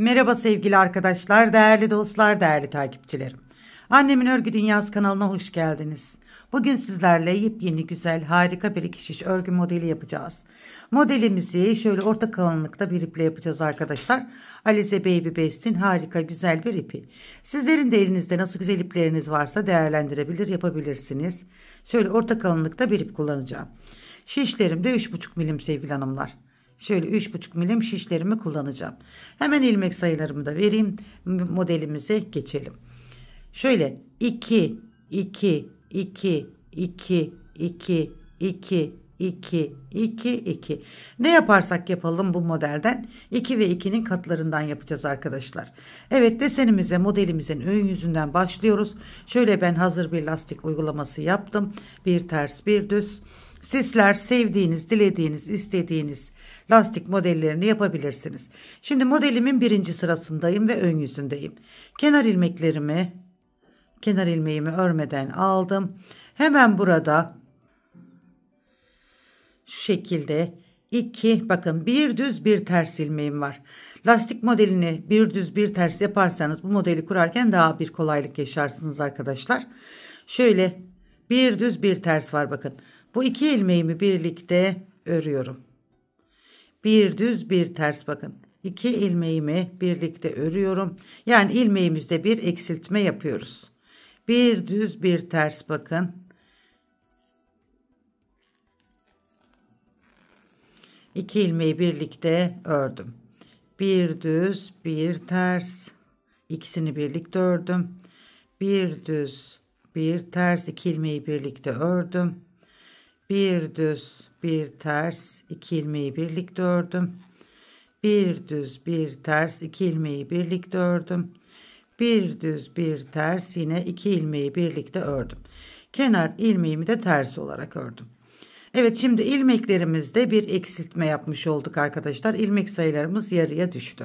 Merhaba sevgili arkadaşlar, değerli dostlar, değerli takipçilerim. Annemin Örgü Dünyası kanalına hoş geldiniz. Bugün sizlerle yepyeni güzel harika bir iki şiş örgü modeli yapacağız. Modelimizi şöyle orta kalınlıkta bir iple yapacağız arkadaşlar. Alize Baby Best'in harika güzel bir ipi. Sizlerin de elinizde nasıl güzel ipleriniz varsa değerlendirebilir yapabilirsiniz. Şöyle orta kalınlıkta bir ip kullanacağım. Şişlerim de 3,5 milim sevgili hanımlar. Şöyle 3,5 milim şişlerimi kullanacağım. Hemen ilmek sayılarımı da vereyim. Modelimize geçelim. Şöyle 2, 2, 2, 2, 2, 2, 2, 2, 2. Ne yaparsak yapalım bu modelden 2 ve 2'nin katlarından yapacağız arkadaşlar. Evet desenimize modelimizin ön yüzünden başlıyoruz. Şöyle ben hazır bir lastik uygulaması yaptım. Bir ters bir düz. Sizler sevdiğiniz, dilediğiniz, istediğiniz lastik modellerini yapabilirsiniz. Şimdi modelimin birinci sırasındayım ve ön yüzündeyim. Kenar ilmeklerimi, kenar ilmeğimi örmeden aldım. Hemen burada şu şekilde iki, bakın bir düz bir ters ilmeğim var. Lastik modelini bir düz bir ters yaparsanız bu modeli kurarken daha bir kolaylık yaşarsınız arkadaşlar. Şöyle bir düz bir ters var bakın. Bu iki ilmeğimi birlikte örüyorum. Bir düz bir ters bakın. İki ilmeğimi birlikte örüyorum. Yani ilmeğimizde bir eksiltme yapıyoruz. Bir düz bir ters bakın. İki ilmeği birlikte ördüm. Bir düz bir ters. İkisini birlikte ördüm. Bir düz bir ters iki ilmeği birlikte ördüm bir düz bir ters iki ilmeği birlikte ördüm bir düz bir ters iki ilmeği birlikte ördüm bir düz bir ters yine iki ilmeği birlikte ördüm kenar ilmeğimi de ters olarak ördüm Evet şimdi ilmeklerimizde bir eksiltme yapmış olduk arkadaşlar ilmek sayılarımız yarıya düştü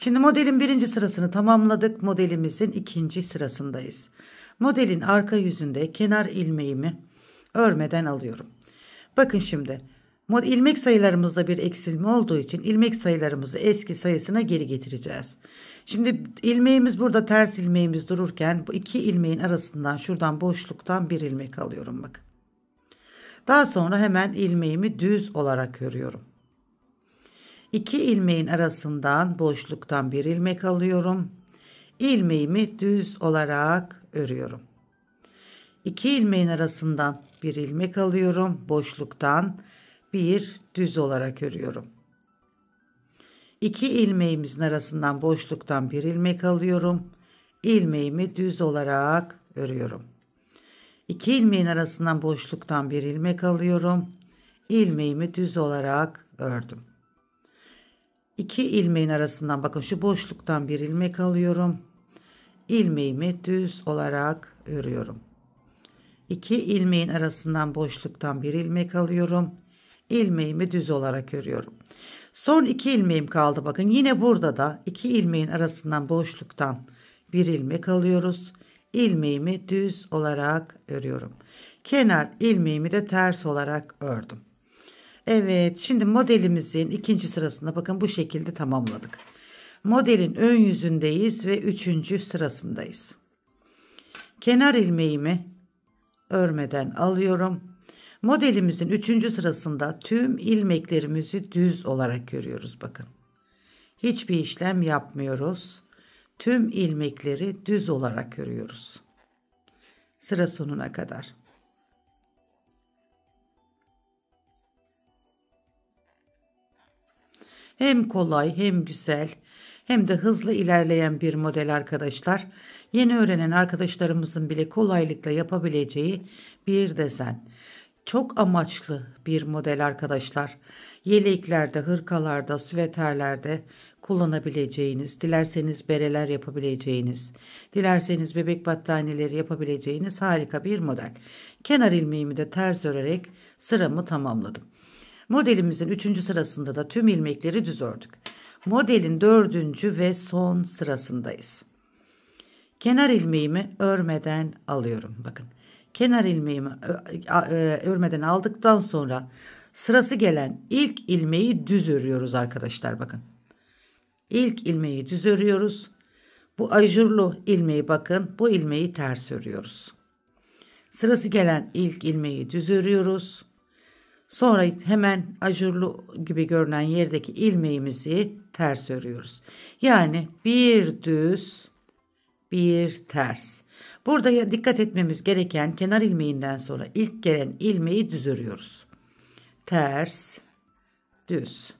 Şimdi modelin birinci sırasını tamamladık. Modelimizin ikinci sırasındayız. Modelin arka yüzünde kenar ilmeğimi örmeden alıyorum. Bakın şimdi ilmek sayılarımızda bir eksilme olduğu için ilmek sayılarımızı eski sayısına geri getireceğiz. Şimdi ilmeğimiz burada ters ilmeğimiz dururken bu iki ilmeğin arasından şuradan boşluktan bir ilmek alıyorum bak. Daha sonra hemen ilmeğimi düz olarak örüyorum. İki ilmeğin arasından boşluktan bir ilmek alıyorum. İlmeğimi düz olarak örüyorum. 2 ilmeğin arasından bir ilmek alıyorum boşluktan bir düz olarak örüyorum İki ilmeğimizin arasından boşluktan bir ilmek alıyorum ilmeğimi düz olarak örüyorum İki ilmeğin arasından boşluktan bir ilmek alıyorum ilmeğimi düz olarak ördüm İki ilmeğin arasından bakın şu boşluktan bir ilmek alıyorum ilmeğimi düz olarak örüyorum 2 ilmeğin arasından boşluktan bir ilmek alıyorum. Ilmeğimi düz olarak örüyorum. Son 2 ilmeğim kaldı bakın. Yine burada da 2 ilmeğin arasından boşluktan bir ilmek alıyoruz. Ilmeğimi düz olarak örüyorum. Kenar ilmeğimi de ters olarak ördüm. Evet şimdi modelimizin ikinci sırasında bakın bu şekilde tamamladık. Modelin ön yüzündeyiz ve üçüncü sırasındayız. Kenar ilmeğimi örmeden alıyorum. Modelimizin 3. sırasında tüm ilmeklerimizi düz olarak görüyoruz bakın. Hiçbir işlem yapmıyoruz. Tüm ilmekleri düz olarak görüyoruz. Sıra sonuna kadar. Hem kolay hem güzel hem de hızlı ilerleyen bir model arkadaşlar. Yeni öğrenen arkadaşlarımızın bile kolaylıkla yapabileceği bir desen. Çok amaçlı bir model arkadaşlar. Yeleklerde, hırkalarda, süveterlerde kullanabileceğiniz, dilerseniz bereler yapabileceğiniz, dilerseniz bebek battaniyeleri yapabileceğiniz harika bir model. Kenar ilmeğimi de ters örerek sıramı tamamladım. Modelimizin 3. sırasında da tüm ilmekleri düz ördük. Modelin dördüncü ve son sırasındayız. Kenar ilmeğimi örmeden alıyorum. Bakın kenar ilmeğimi örmeden aldıktan sonra sırası gelen ilk ilmeği düz örüyoruz arkadaşlar bakın. ilk ilmeği düz örüyoruz. Bu ajurlu ilmeği bakın bu ilmeği ters örüyoruz. Sırası gelen ilk ilmeği düz örüyoruz. Sonra hemen ajurlu gibi görünen yerdeki ilmeğimizi ters örüyoruz. Yani bir düz bir ters. Burada dikkat etmemiz gereken kenar ilmeğinden sonra ilk gelen ilmeği düz örüyoruz. Ters, düz,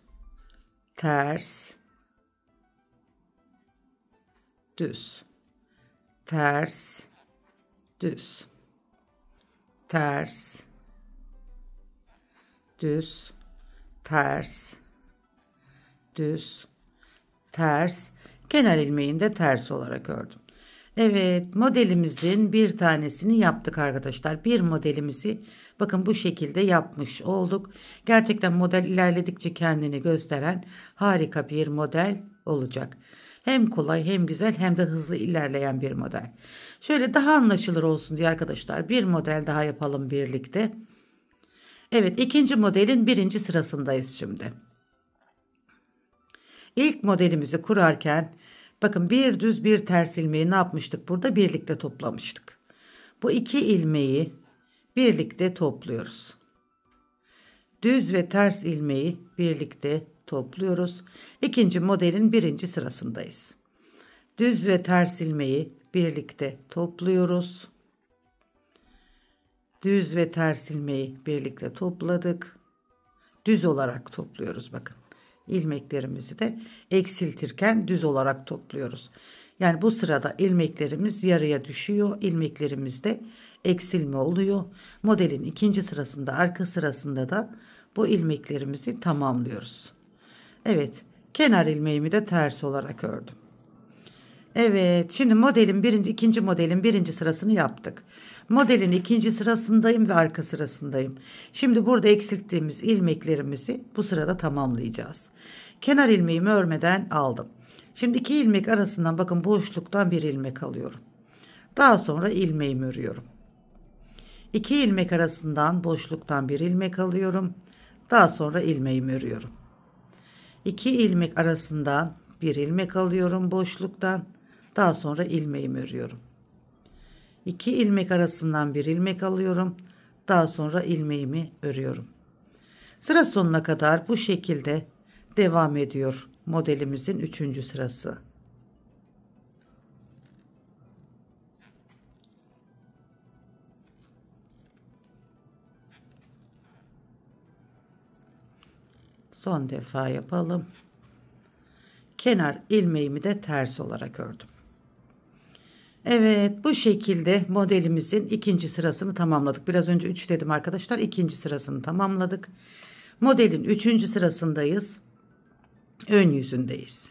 ters, düz, ters, düz, ters, düz, ters, düz, ters. Kenar ilmeğini de ters olarak ördüm. Evet modelimizin bir tanesini yaptık arkadaşlar. Bir modelimizi bakın bu şekilde yapmış olduk. Gerçekten model ilerledikçe kendini gösteren harika bir model olacak. Hem kolay hem güzel hem de hızlı ilerleyen bir model. Şöyle daha anlaşılır olsun diye arkadaşlar bir model daha yapalım birlikte. Evet ikinci modelin birinci sırasındayız şimdi. İlk modelimizi kurarken bakın bir düz bir ters ilmeği ne yapmıştık burada birlikte toplamıştık. Bu iki ilmeği birlikte topluyoruz. Düz ve ters ilmeği birlikte topluyoruz. İkinci modelin birinci sırasındayız. Düz ve ters ilmeği birlikte topluyoruz düz ve ters ilmeği birlikte topladık. Düz olarak topluyoruz bakın. İlmeklerimizi de eksiltirken düz olarak topluyoruz. Yani bu sırada ilmeklerimiz yarıya düşüyor. İlmeklerimizde eksilme oluyor. Modelin ikinci sırasında arka sırasında da bu ilmeklerimizi tamamlıyoruz. Evet kenar ilmeğimi de ters olarak ördüm. Evet şimdi modelin birinci ikinci modelin birinci sırasını yaptık. Modelin ikinci sırasındayım ve arka sırasındayım. Şimdi burada eksilttiğimiz ilmeklerimizi bu sırada tamamlayacağız. Kenar ilmeğimi örmeden aldım. Şimdi iki ilmek arasından bakın boşluktan bir ilmek alıyorum. Daha sonra ilmeğimi örüyorum. İki ilmek arasından boşluktan bir ilmek alıyorum. Daha sonra ilmeğimi örüyorum. İki ilmek arasından bir ilmek alıyorum boşluktan. Daha sonra ilmeğimi örüyorum. 2 ilmek arasından bir ilmek alıyorum. Daha sonra ilmeğimi örüyorum. Sıra sonuna kadar bu şekilde devam ediyor modelimizin 3. sırası. son defa yapalım. Kenar ilmeğimi de ters olarak ördüm. Evet bu şekilde modelimizin ikinci sırasını tamamladık. Biraz önce 3 dedim arkadaşlar. ikinci sırasını tamamladık. Modelin üçüncü sırasındayız. Ön yüzündeyiz.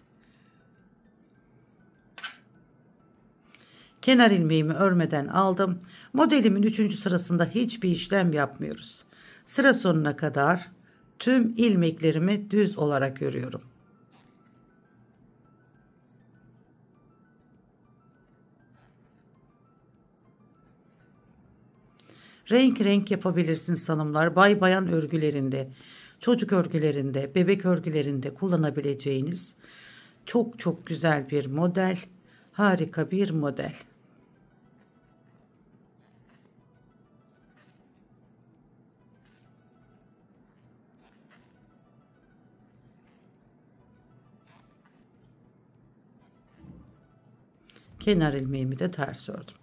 Kenar ilmeğimi örmeden aldım. Modelimin üçüncü sırasında hiçbir işlem yapmıyoruz. Sıra sonuna kadar tüm ilmeklerimi düz olarak örüyorum. Renk renk yapabilirsiniz hanımlar. Bay bayan örgülerinde, çocuk örgülerinde, bebek örgülerinde kullanabileceğiniz çok çok güzel bir model. Harika bir model. kenar ilmeğimi de ters ördüm.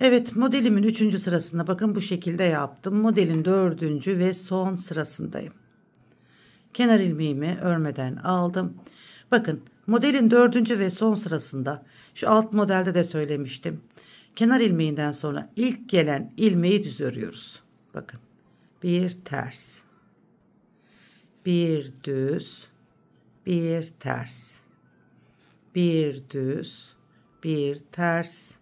Evet modelimin üçüncü sırasında bakın bu şekilde yaptım. Modelin dördüncü ve son sırasındayım. Kenar ilmeğimi örmeden aldım. Bakın modelin dördüncü ve son sırasında şu alt modelde de söylemiştim. Kenar ilmeğinden sonra ilk gelen ilmeği düz örüyoruz. Bakın bir ters bir düz bir ters bir düz bir ters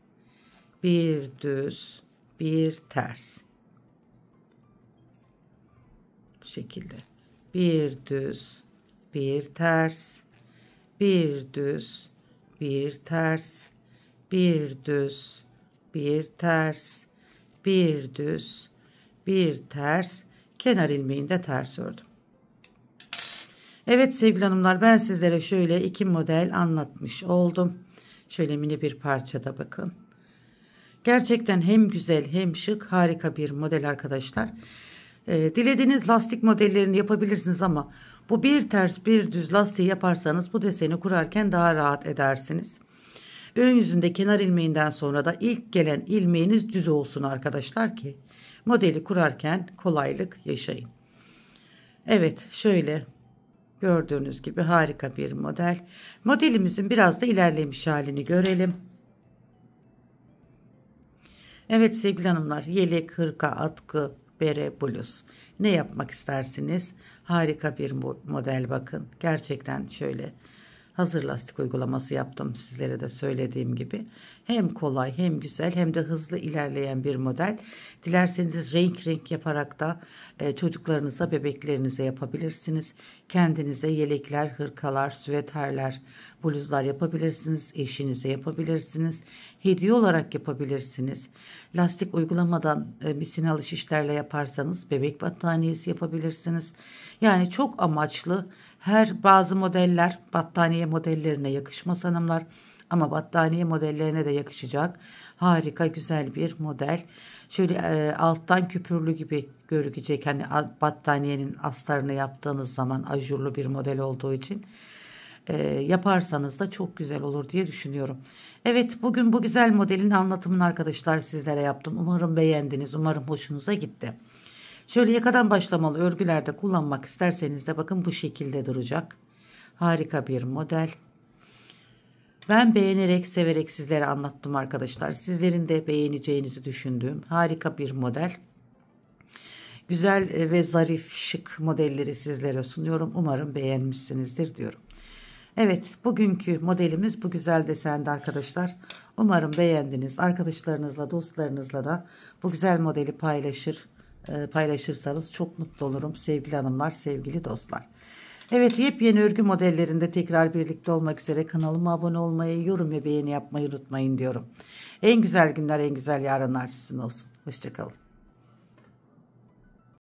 bir düz, bir ters. Bu şekilde. Bir düz, bir ters, bir düz, bir ters, bir düz, bir ters, bir düz, bir ters. Kenar ilmeğinde ters ördüm. Evet sevgili hanımlar ben sizlere şöyle iki model anlatmış oldum. Şöyle mini bir parçada bakın. Gerçekten hem güzel hem şık harika bir model arkadaşlar. E, dilediğiniz lastik modellerini yapabilirsiniz ama bu bir ters bir düz lastiği yaparsanız bu deseni kurarken daha rahat edersiniz. Ön yüzünde kenar ilmeğinden sonra da ilk gelen ilmeğiniz düz olsun arkadaşlar ki modeli kurarken kolaylık yaşayın. Evet şöyle gördüğünüz gibi harika bir model. Modelimizin biraz da ilerlemiş halini görelim. Evet sevgili hanımlar yelek, hırka, atkı, bere, bluz. Ne yapmak istersiniz? Harika bir model bakın. Gerçekten şöyle hazır lastik uygulaması yaptım sizlere de söylediğim gibi. Hem kolay hem güzel hem de hızlı ilerleyen bir model. Dilerseniz renk renk yaparak da e, çocuklarınıza bebeklerinize yapabilirsiniz. Kendinize yelekler, hırkalar, süveterler, bluzlar yapabilirsiniz. Eşinize yapabilirsiniz. Hediye olarak yapabilirsiniz. Lastik uygulamadan e, misina alışışlarla yaparsanız bebek battaniyesi yapabilirsiniz. Yani çok amaçlı her bazı modeller battaniye modellerine yakışmaz hanımlar ama battaniye modellerine de yakışacak harika güzel bir model. Şöyle e, alttan küpürlü gibi görünecek hani battaniyenin astarını yaptığınız zaman ajurlu bir model olduğu için e, yaparsanız da çok güzel olur diye düşünüyorum. Evet bugün bu güzel modelin anlatımını arkadaşlar sizlere yaptım. Umarım beğendiniz umarım hoşunuza gitti. Şöyle yakadan başlamalı örgülerde kullanmak isterseniz de bakın bu şekilde duracak. Harika bir model. Ben beğenerek severek sizlere anlattım arkadaşlar. Sizlerin de beğeneceğinizi düşündüğüm harika bir model. Güzel ve zarif şık modelleri sizlere sunuyorum. Umarım beğenmişsinizdir diyorum. Evet bugünkü modelimiz bu güzel desende arkadaşlar. Umarım beğendiniz. Arkadaşlarınızla dostlarınızla da bu güzel modeli paylaşır e, paylaşırsanız çok mutlu olurum sevgili hanımlar sevgili dostlar. Evet yepyeni örgü modellerinde tekrar birlikte olmak üzere kanalıma abone olmayı yorum ve beğeni yapmayı unutmayın diyorum. En güzel günler en güzel yarınlar sizin olsun. Hoşçakalın.